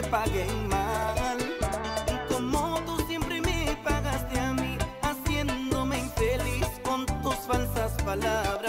te paguen mal. Como tú siempre me pagaste a mí, haciéndome infeliz con tus falsas palabras.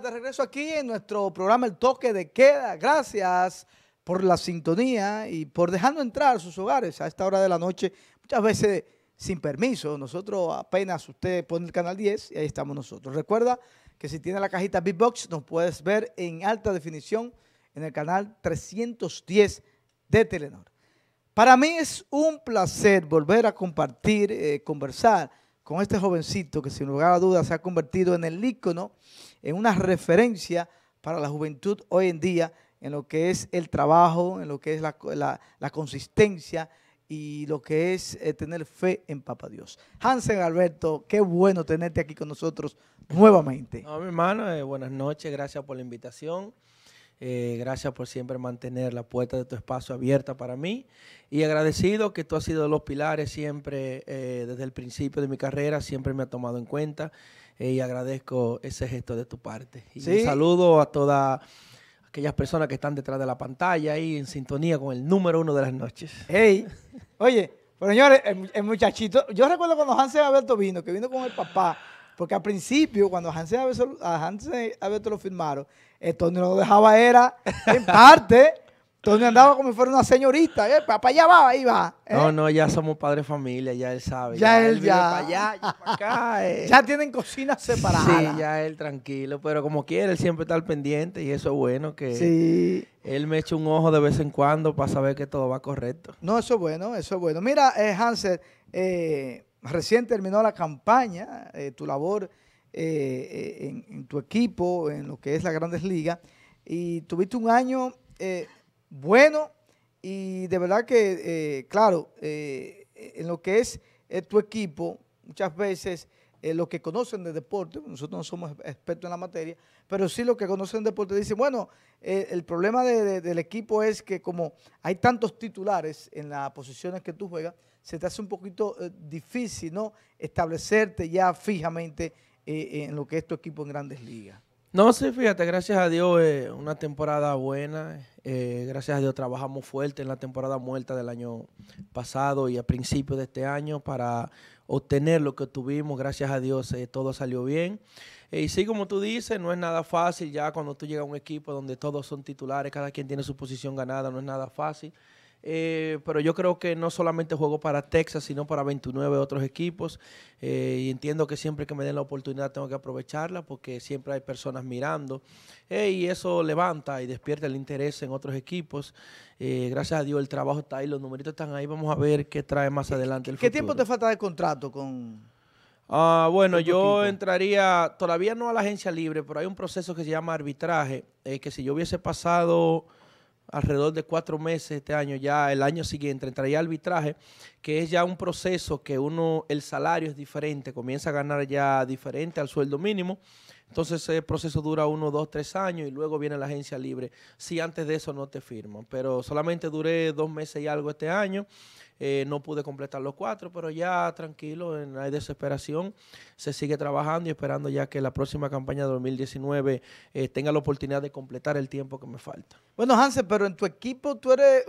de regreso aquí en nuestro programa El Toque de Queda. Gracias por la sintonía y por dejando entrar a sus hogares a esta hora de la noche, muchas veces sin permiso. Nosotros apenas usted pone el canal 10 y ahí estamos nosotros. Recuerda que si tiene la cajita Big Box, nos puedes ver en alta definición en el canal 310 de Telenor. Para mí es un placer volver a compartir, eh, conversar con este jovencito que sin lugar a dudas se ha convertido en el ícono, en una referencia para la juventud hoy en día, en lo que es el trabajo, en lo que es la, consistencia y lo que es eh, tener fe en Papa Dios. Hansen Alberto, qué bueno tenerte aquí con nosotros nuevamente. No, mi hermano, eh, buenas noches, gracias por la invitación. Eh, gracias por siempre mantener la puerta de tu espacio abierta para mí. Y agradecido que tú has sido de los pilares siempre, eh, desde el principio de mi carrera, siempre me ha tomado en cuenta. Eh, y agradezco ese gesto de tu parte. Y un saludo a todas aquellas personas que están detrás de la pantalla y en sintonía con el número uno de las noches. oye, señores, muchachito, yo recuerdo cuando Hansel Alberto vino, que vino con el papá. Porque al principio, cuando Hansen Abeto lo firmaron, eh, Tony lo dejaba era en parte. Tony andaba como si fuera una señorita. Eh, papá allá va, ahí va. Eh. No, no, ya somos padre familia, ya él sabe. Ya, él, ya. Para allá, ya para acá. Ya tienen cocina separada. Sí, ya él tranquilo, pero como quiere, él siempre está al pendiente y eso es bueno que sí. él me eche un ojo de vez en cuando para saber que todo va correcto. No, eso es bueno, eso es bueno. Mira, Hansen, eh, Recién terminó la campaña, eh, tu labor eh, eh, en, en, tu equipo, en lo que es la Grandes Ligas, y tuviste un año bueno y de verdad que, claro, en lo que es tu equipo, muchas veces eh, los que conocen de deporte, nosotros no somos expertos en la materia, pero sí los que conocen de deporte dicen, bueno, eh, el problema del equipo es que como hay tantos titulares en las posiciones que tú juegas, se te hace un poquito eh, difícil ¿no? establecerte ya fijamente eh, en lo que es tu equipo en grandes ligas. No, sí, fíjate, gracias a Dios, una temporada buena. gracias a Dios trabajamos fuerte en la temporada muerta del año pasado y a principios de este año para obtener lo que obtuvimos, gracias a Dios, eh, todo salió bien. Eh, y sí, como tú dices, no es nada fácil ya cuando tú llegas a un equipo donde todos son titulares, cada quien tiene su posición ganada, no es nada fácil. Eh, pero yo creo que no solamente juego para Texas, sino para 29 otros equipos. Eh, y entiendo que siempre que me den la oportunidad tengo que aprovecharla porque siempre hay personas mirando. Eh, y eso levanta y despierta el interés en otros equipos. gracias a Dios el trabajo está ahí, los numeritos están ahí. Vamos a ver qué trae más adelante el ¿Qué tiempo te falta de contrato con...? Ah, bueno, yo entraría, todavía no a la agencia libre, pero hay un proceso que se llama arbitraje, que si yo hubiese pasado alrededor de cuatro meses este año, ya el año siguiente, entraría arbitraje, que es ya un proceso que uno, el salario es diferente, comienza a ganar ya diferente al sueldo mínimo. Entonces ese proceso dura uno, dos, tres años y luego viene la agencia libre. Si antes de eso no te firman, pero solamente duré dos meses y algo este año. Eh, no pude completar los cuatro, pero ya tranquilo, no hay desesperación. Se sigue trabajando y esperando ya que la próxima campaña de 2019 eh, tenga la oportunidad de completar el tiempo que me falta. Bueno, Hansen, pero en tu equipo tú eres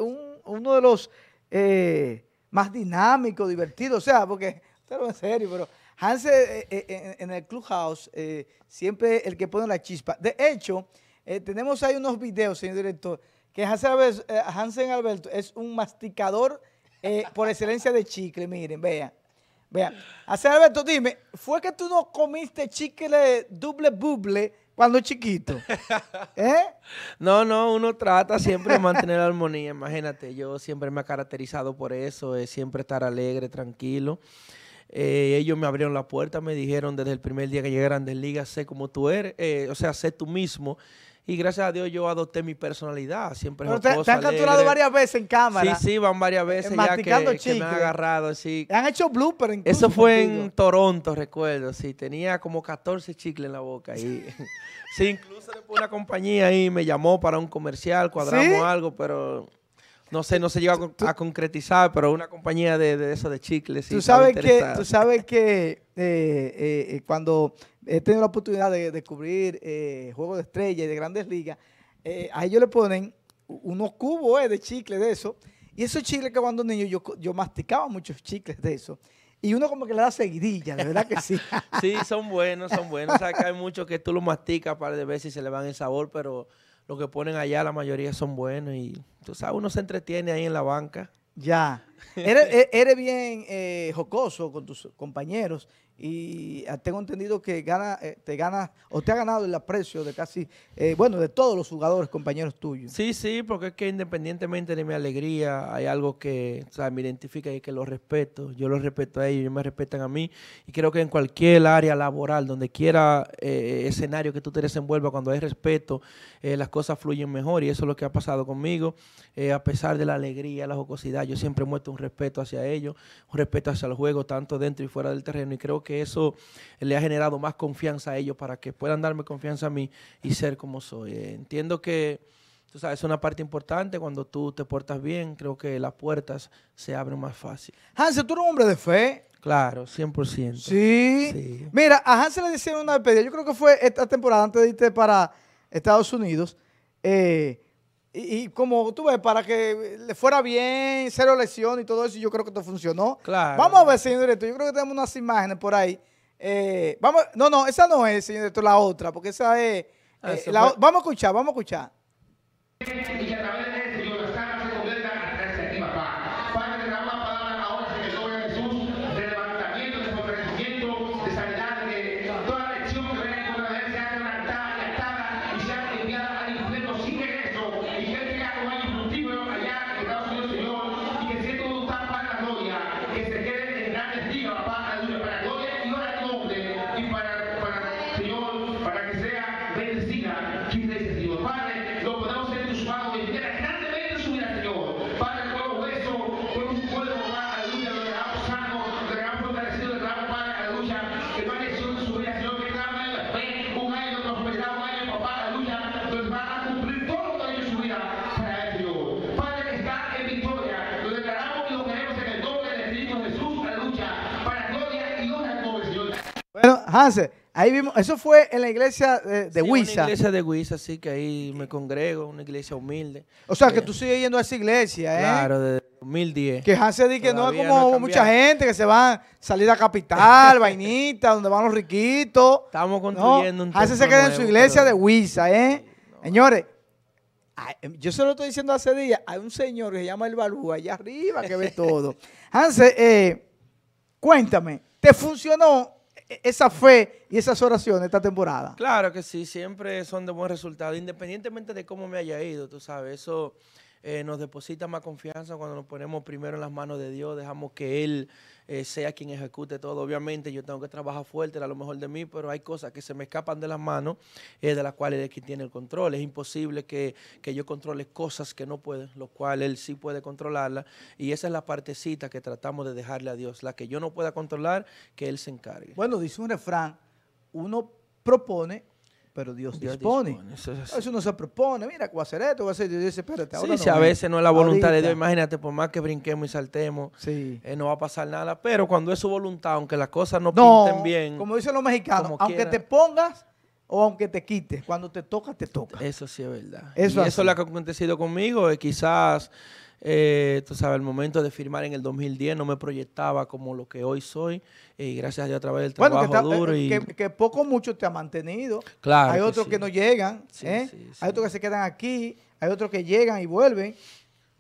uno de los eh, más dinámicos, divertidos, o sea, porque, pero en serio, pero Hansen eh, eh, eh, en, el Clubhouse eh, siempre el que pone la chispa. De hecho, tenemos ahí unos videos, señor director, que Hansen Alberto es un masticador por excelencia de chicle. Miren, vean. Vean. Alberto, dime, ¿fue que tú no comiste chicle doble buble cuando chiquito. No, no, uno trata siempre de mantener la armonía. Imagínate, yo siempre me he caracterizado por eso, es siempre estar alegre, tranquilo. Eh, ellos me abrieron la puerta, me dijeron desde el primer día que llegué a Grandes Ligas, sé como tú eres, eh, o sea, sé tú mismo. Y gracias a Dios yo adopté mi personalidad. Siempre te, te, han capturado varias veces en cámara. Sí, sí, van varias eh, veces ya que, me han agarrado. Sí. Han hecho bloopers Eso fue en Toronto, recuerdo. Sí, tenía como 14 chicles en la boca. Y, sí, incluso después una compañía ahí me llamó para un comercial, cuadramos algo, pero no sé, no se llega a, concretizar, pero una compañía de, de eso de chicles. Tú sabes que, tú sabes que eh, eh, eh, cuando he tenido la oportunidad de, descubrir juegos de estrellas y de grandes ligas, a ellos le ponen unos cubos de chicle de eso. Y esos chicles que cuando niño yo, yo masticaba muchos chicles de eso. Y uno como que le da seguidilla, de verdad que sí. sí, son buenos, son buenos. O sea, que hay muchos que tú los masticas para de veces y se le van el sabor, pero lo que ponen allá la mayoría son buenos y tú sabes, uno se entretiene ahí en la banca. Ya. E, eres, bien eh, jocoso con tus compañeros y ah, tengo entendido que gana, eh, te gana o te ha ganado el aprecio de casi, eh, bueno, de todos los jugadores, compañeros tuyos. Sí, sí, porque es que independientemente de mi alegría, hay algo que me identifica y que lo respeto. Yo lo respeto a ellos, ellos me respetan a mí. Y creo que en cualquier área laboral, donde quiera escenario que tú te desenvuelvas, cuando hay respeto, las cosas fluyen mejor. Y eso es lo que ha pasado conmigo. a pesar de la alegría, la jocosidad, yo siempre muestro un respeto hacia ellos, un respeto hacia el juego, tanto dentro y fuera del terreno. Y creo que eso le ha generado más confianza a ellos para que puedan darme confianza a mí y ser como soy. Eh, entiendo que, tú sabes, es una parte importante cuando tú te portas bien, creo que las puertas se abren más fácil. Hansel, tú eres un hombre de fe. Claro, 100%. Sí. Mira, a Hansel le decían una despedida. Yo creo que fue esta temporada antes de irte para Estados Unidos. Eh, y, como tú ves, para que le fuera bien, cero lesión y todo eso, yo creo que esto funcionó. Vamos a ver, señor director, yo creo que tenemos unas imágenes por ahí. Eh, vamos, no, no, esa no es, señor director, la otra, porque esa es... Eh, ah, vamos a escuchar, vamos a escuchar. Hanse, ah, ahí vimos, eso fue en la iglesia de, Huiza. sí, la iglesia de Huiza, sí, que ahí me congrego, una iglesia humilde. O sea, que eh, tú sigues yendo a esa iglesia, ¿eh? Claro, desde 2010. Que hace dice que no es como mucha gente que se va a salir a capital, vainita, donde van los riquitos. Estamos construyendo un un Hansel se queda en su iglesia de Huiza, ¿eh? Señores, em, yo se lo estoy diciendo hace días, hay un señor que se llama El Balú allá arriba que ve todo. Hanse, eh, cuéntame, ¿te funcionó esa fe y esas oraciones esta temporada? Claro que sí, siempre son de buen resultado, independientemente de cómo me haya ido, tú sabes, eso eh, nos deposita más confianza cuando nos ponemos primero en las manos de Dios, dejamos que Él eh, sea quien ejecute todo. Obviamente yo tengo que trabajar fuerte, A lo mejor de mí, pero hay cosas que se me escapan de las manos, eh, de las cuales él es quien tiene el control. Es imposible que, yo controle cosas que no puede, lo cual él sí puede controlarlas Y esa es la partecita que tratamos de dejarle a Dios, la que yo no pueda controlar, que él se encargue. Bueno, dice un refrán, uno propone, pero Dios, dispone. Eso, no se propone. Mira, voy a hacer esto, voy a hacer esto. dice, espérate, ahora sí, a veces no es la voluntad de Dios, imagínate, por más que brinquemos y saltemos, eh, no va a pasar nada. Pero cuando es su voluntad, aunque las cosas no, pinten bien. Como dicen los mexicanos, aunque te pongas o aunque te quites, cuando te toca, te toca. Eso sí es verdad. Eso, y eso es lo que ha acontecido conmigo. Eh, quizás eh, tú sabes, al momento de firmar en el 2010 no me proyectaba como lo que hoy soy. Y gracias a Dios a través del trabajo eh, eh, que duro. Y... Que, poco mucho te ha mantenido. Hay otros que, no llegan. ¿eh? hay otros que se quedan aquí. Hay otros que llegan y vuelven.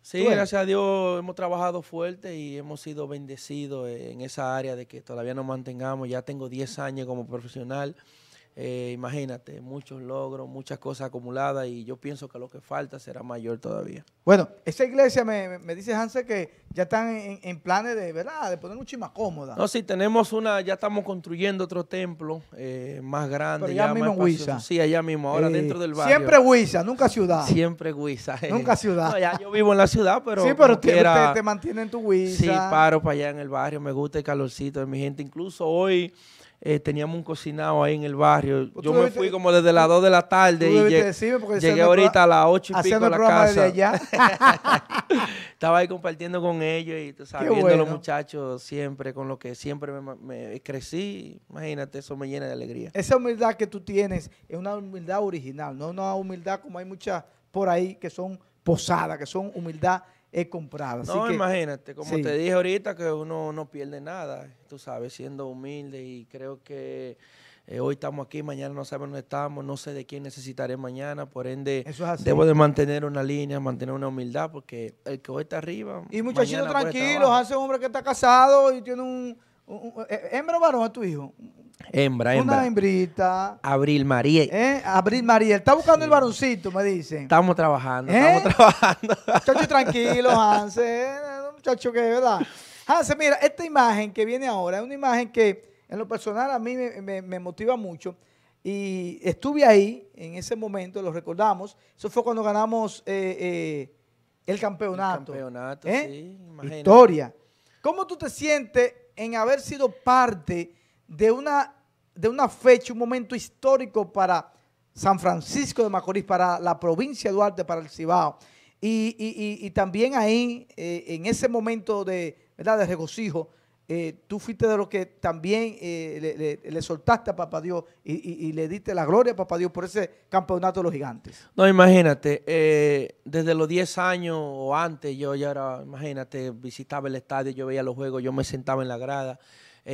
Sí, gracias a Dios hemos trabajado fuerte y hemos sido bendecidos en esa área de que todavía nos mantengamos. Ya tengo 10 años como profesional. Eh, imagínate, muchos logros, muchas cosas acumuladas y yo pienso que lo que falta será mayor todavía. Bueno, esa iglesia me, dice Hansel, que ya están en, en, planes de, ¿verdad? De poner un chima cómoda. No, sí, tenemos una, ya estamos construyendo otro templo eh, más grande. allá ya mismo en Huiza. Sí, allá mismo, ahora dentro del barrio. Siempre Huiza, nunca ciudad. Siempre Huiza. Nunca ciudad. ya yo vivo en la ciudad, pero... Sí, pero te mantiene tu Huiza. Sí, paro para allá en el barrio, me gusta el calorcito de mi gente. Incluso hoy... Eh, teníamos un cocinado ahí en el barrio. Pues Yo me fui como desde las 2 de la tarde y llegué ahorita a las 8 y pico a la casa. Estaba ahí compartiendo con ellos y sabiendo los muchachos siempre, con lo que siempre me, me, crecí. Imagínate, eso me llena de alegría. Esa humildad que tú tienes es una humildad original, no una humildad como hay muchas por ahí que son posadas, que son humildad he comprado. no, imagínate, como te dije ahorita, que uno no pierde nada, tú sabes, siendo humilde y creo que... Eh, hoy estamos aquí, mañana no sabemos dónde estamos, no sé de quién necesitaré mañana, por ende debo de mantener una línea, mantener una humildad, porque el que hoy está arriba. Y muchachito tranquilos, hace un hombre que está casado y tiene un, un, un, eh, eh, varón a tu hijo. Hembra, hembra. Una hembrita. Abril María. ¿Eh? Abril María. Está buscando el varoncito, me dicen. Estamos trabajando, ¿Eh? estamos trabajando. Muchachos, tranquilo, Hanse. Muchacho, eh, que verdad. Hanse, mira, esta imagen que viene ahora es una imagen que en lo personal a mí me, motiva mucho. Y estuve ahí en ese momento, lo recordamos. Eso fue cuando ganamos el campeonato. campeonato, sí. Imagínate. Historia. ¿Cómo tú te sientes en haber sido parte de una, de una fecha, un momento histórico para San Francisco de Macorís, para la provincia de Duarte, para el Cibao. Y, y, y, también ahí, eh, en ese momento de, ¿verdad? de regocijo, eh, tú fuiste de los que también eh, le, soltaste a Papá Dios y, le diste la gloria a Papá Dios por ese campeonato de los gigantes. No, imagínate, desde los 10 años o antes, yo ya era, imagínate, visitaba el estadio, yo veía los juegos, yo me sentaba en la grada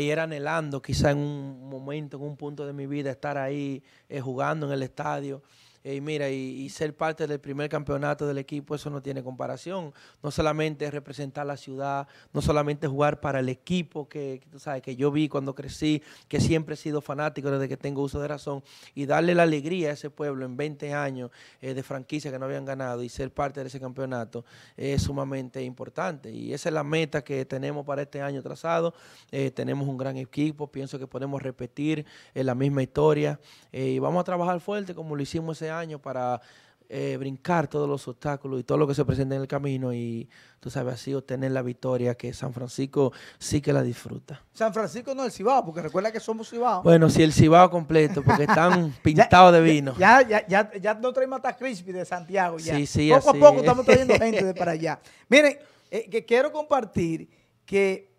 y era anhelando quizá en un momento, en un punto de mi vida, estar ahí eh, jugando en el estadio y mira, y, ser parte del primer campeonato del equipo, eso no tiene comparación. No solamente representar la ciudad, no solamente jugar para el equipo que, tú sabes, que yo vi cuando crecí, que siempre he sido fanático desde que tengo uso de razón, y darle la alegría a ese pueblo en 20 años eh, de franquicia que no habían ganado y ser parte de ese campeonato es sumamente importante. Y esa es la meta que tenemos para este año trazado. Eh, tenemos un gran equipo, pienso que podemos repetir eh, la misma historia y vamos a trabajar fuerte como lo hicimos ese año para eh, brincar todos los obstáculos y todo lo que se presenta en el camino y tú sabes, así obtener la victoria que San Francisco sí que la disfruta. San Francisco no el Cibao, porque recuerda que somos Cibao. Bueno, si el Cibao completo, porque están pintados de vino. Ya, ya, ya, ya no traemos hasta Crispy de Santiago. Ya. poco a poco estamos trayendo gente de para allá. Miren, eh, que quiero compartir que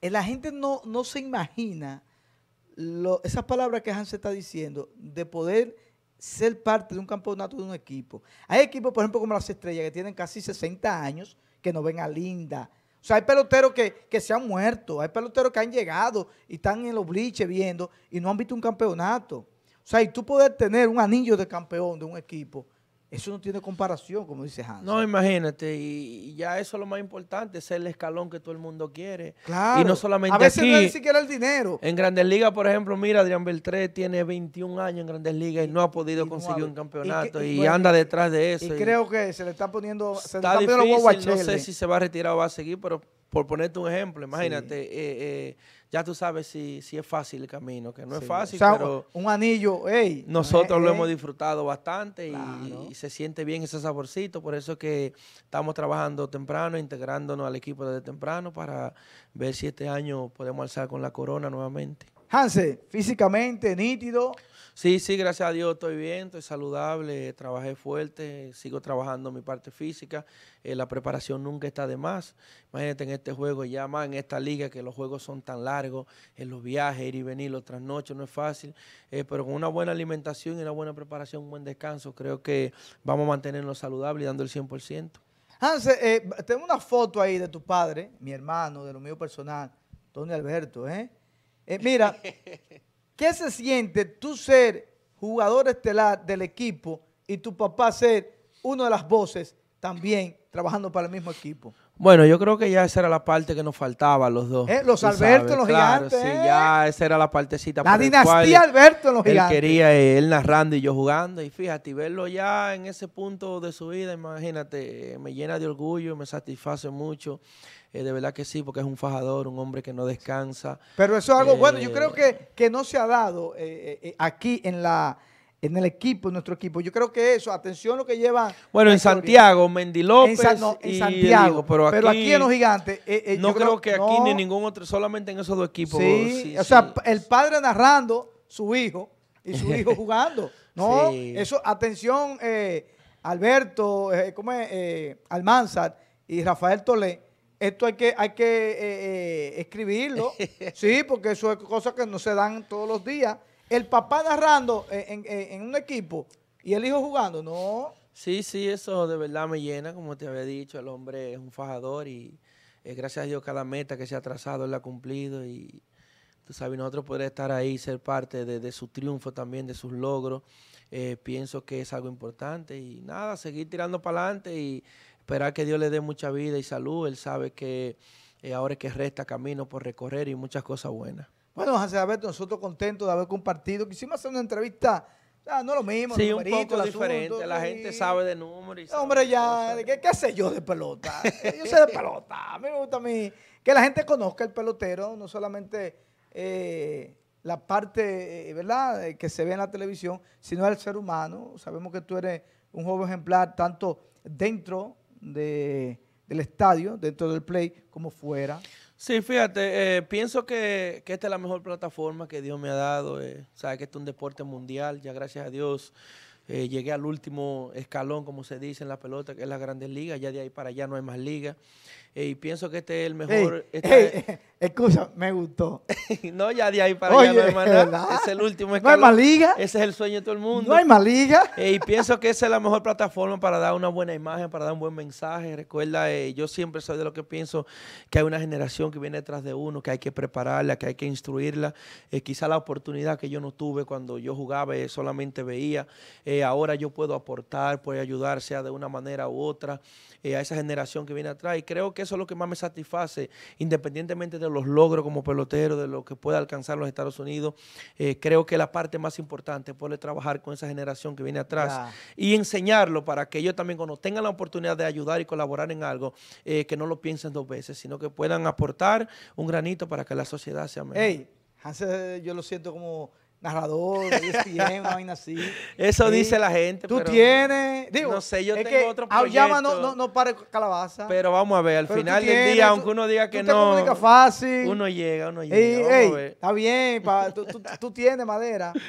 eh, la gente no, no se imagina esas palabras que Hans está diciendo de poder ser parte de un campeonato de un equipo. Hay equipos, por ejemplo, como las Estrellas, que tienen casi 60 años, que no ven a Linda. O sea, hay peloteros que, se han muerto, hay peloteros que han llegado y están en los bliches viendo y no han visto un campeonato. O sea, y tú poder tener un anillo de campeón de un equipo eso no tiene comparación, como dice Hans. No, imagínate, y, ya eso es lo más importante, es el escalón que todo el mundo quiere. Claro. Y no solamente A veces no no es siquiera el dinero. En Grandes Ligas, por ejemplo, mira, Adrián Beltré tiene 21 años en Grandes Ligas y, no ha podido conseguir un campeonato y, anda detrás de eso. Y, creo que se le está poniendo... Se está, difícil, no sé si se va a retirar o va a seguir, pero por ponerte un ejemplo, imagínate... Eh, eh, ya tú sabes si, si es fácil el camino, que no es fácil, pero... Un anillo, ey. Nosotros eh, lo eh. hemos disfrutado bastante y, se siente bien ese saborcito, por eso que estamos trabajando temprano, integrándonos al equipo desde temprano para ver si este año podemos alzar con la corona nuevamente. Hanse, físicamente, nítido. Sí, sí, gracias a Dios estoy bien, estoy saludable, trabajé fuerte, sigo trabajando mi parte física. Eh, la preparación nunca está de más. Imagínate en este juego, ya más en esta liga que los juegos son tan largos, en los viajes, ir y venir, los trasnoches no es fácil. Eh, pero con una buena alimentación y una buena preparación, un buen descanso, creo que vamos a mantenernos saludables y dando el 100%. Hans, eh, tengo una foto ahí de tu padre, mi hermano, de lo mío personal, Tony Alberto, ¿eh? mira, ¿Qué se siente tú ser jugador estelar del equipo y tu papá ser una de las voces también trabajando para el mismo equipo? Bueno, yo creo que ya esa era la parte que nos faltaba los dos. Eh, los Alberto, los los claro, gigantes. Sí, eh. ya esa era la partecita. La dinastía Alberto, los gigantes. Él quería eh, él narrando y yo jugando. Y fíjate, verlo ya en ese punto de su vida, imagínate, me llena de orgullo, me satisface mucho. de verdad que sí, porque es un fajador, un hombre que no descansa. Pero eso es algo bueno. Yo creo que, que no se ha dado aquí en la en el equipo, en nuestro equipo. Yo creo que eso, atención lo que lleva... Bueno, en Santiago, Mendy López en, Santiago, pero, aquí, en los gigantes... Eh, eh, no creo, que aquí ni ningún otro, solamente en esos dos equipos. Sí, o sea, el padre narrando, su hijo, y su hijo jugando. No, eso, atención, eh, Alberto, ¿cómo es? Almanzar y Rafael Tolé. Esto hay que, hay que escribirlo, sí, porque eso es cosa que no se dan todos los días el papá narrando eh, eh, en, un equipo y el hijo jugando, no. Sí, sí, eso de verdad me llena, como te había dicho, el hombre es un fajador y eh, gracias a Dios cada meta que se ha trazado él la ha cumplido y tú sabes, nosotros poder estar ahí, ser parte de, su triunfo también, de sus logros, pienso que es algo importante y nada, seguir tirando para adelante y esperar que Dios le dé mucha vida y salud, él sabe que ahora es que resta camino por recorrer y muchas cosas buenas. Bueno, José Alberto, nosotros contentos de haber compartido. Quisimos hacer una entrevista no lo mismo. Sí, un poco diferente. la gente sabe de números. hombre, ya, ¿qué, sé yo de pelota? Eh, yo sé de pelota. A mí me gusta a mí que la gente conozca el pelotero, no solamente eh, la parte, eh, ¿verdad?, que se ve en la televisión, sino el ser humano. Sabemos que tú eres un joven ejemplar tanto dentro de, del estadio, dentro del play, como fuera. Sí, fíjate, eh, pienso que, que, esta es la mejor plataforma que Dios me ha dado. Eh. Sabes que este es un deporte mundial, ya gracias a Dios eh, llegué al último escalón, como se dice en la pelota, que es la Grandes Ligas, ya de ahí para allá no hay más liga y pienso que este es el mejor. Ey, me gustó. no, ya de ahí para allá no hay Es el último No hay más liga. Ese es el sueño de todo el mundo. No hay más liga. y pienso que esa es la mejor plataforma para dar una buena imagen, para dar un buen mensaje. Recuerda, eh, yo siempre soy de lo que pienso que hay una generación que viene detrás de uno, que hay que prepararla, que hay que instruirla. Eh, quizá la oportunidad que yo no tuve cuando yo jugaba eh, solamente veía. ahora yo puedo aportar, puedo ayudar, sea de una manera u otra, a esa generación que viene atrás. Y creo que eso es lo que más me satisface, independientemente de los logros como pelotero, de lo que pueda alcanzar los Estados Unidos. Eh, creo que la parte más importante es poder trabajar con esa generación que viene atrás y enseñarlo para que ellos también cuando tengan la oportunidad de ayudar y colaborar en algo, eh, que no lo piensen dos veces, sino que puedan aportar un granito para que la sociedad sea mejor. yo lo siento como narrador, una así. Eso dice la gente. Tú tienes. Digo, no sé, yo tengo que otro proyecto. no, no, no pare calabaza. Pero vamos a ver, al final del día, aunque uno diga que tú te no. fácil. Uno llega, uno llega. está bien, tú, tú, tienes madera.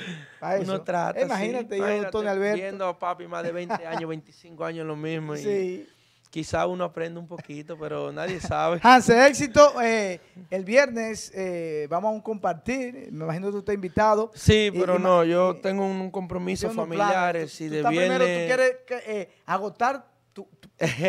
Uno trata. Imagínate, yo, Tony Alberto. Viendo a papi más de 20 años, 25 años lo mismo. sí. Quizá uno aprende un poquito, pero nadie sabe. Hans, éxito. Eh, el viernes eh, vamos a compartir. Me imagino que tú estás invitado. Sí, eh, pero no, yo tengo un compromiso familiar. si de viernes... Primero, tú quieres agotar tu,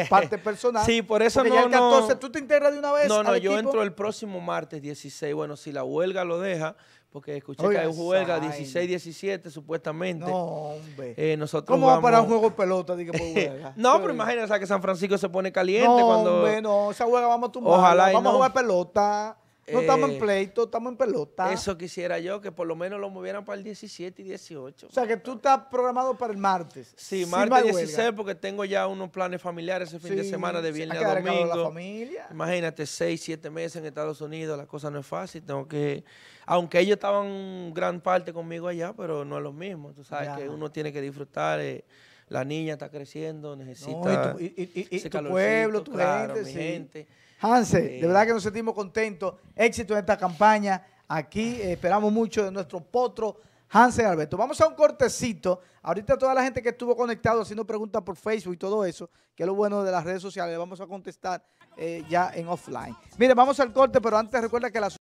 parte personal. sí, por eso no, el 14, tú te integras de una vez No, no, yo entro el próximo martes 16. Bueno, si la huelga lo deja, porque escuché que hay un 16-17, supuestamente. No, hombre. Eh, nosotros ¿Cómo vamos... a para un juego de pelota? no, pero imagínense que San Francisco se pone caliente cuando. esa juega vamos a tumbar. Ojalá. Vamos a jugar pelota. No estamos en eh, pleito, estamos en pelota. Eso quisiera yo, que por lo menos lo movieran para el 17 y 18. O sea, que tú estás programado para el martes. Sí, martes 16, porque tengo ya unos planes familiares ese fin de semana, de viernes a domingo. Imagínate, 6, 7 meses en Estados Unidos, la cosa no es fácil. Tengo que. Aunque ellos estaban gran parte conmigo allá, pero no es lo mismo. Tú sabes que uno tiene que disfrutar. Eh, la niña está creciendo, necesita. y tu, pueblo, tu gente. sí. gente Hansen, de verdad que nos sentimos contentos. Éxito en esta campaña. Aquí eh, esperamos mucho de nuestro potro Hansen Alberto. Vamos a un cortecito. Ahorita toda la gente que estuvo conectado haciendo preguntas por Facebook y todo eso, que es lo bueno de las redes sociales, vamos a contestar eh, ya en offline. Mire, vamos al corte, pero antes recuerda que la...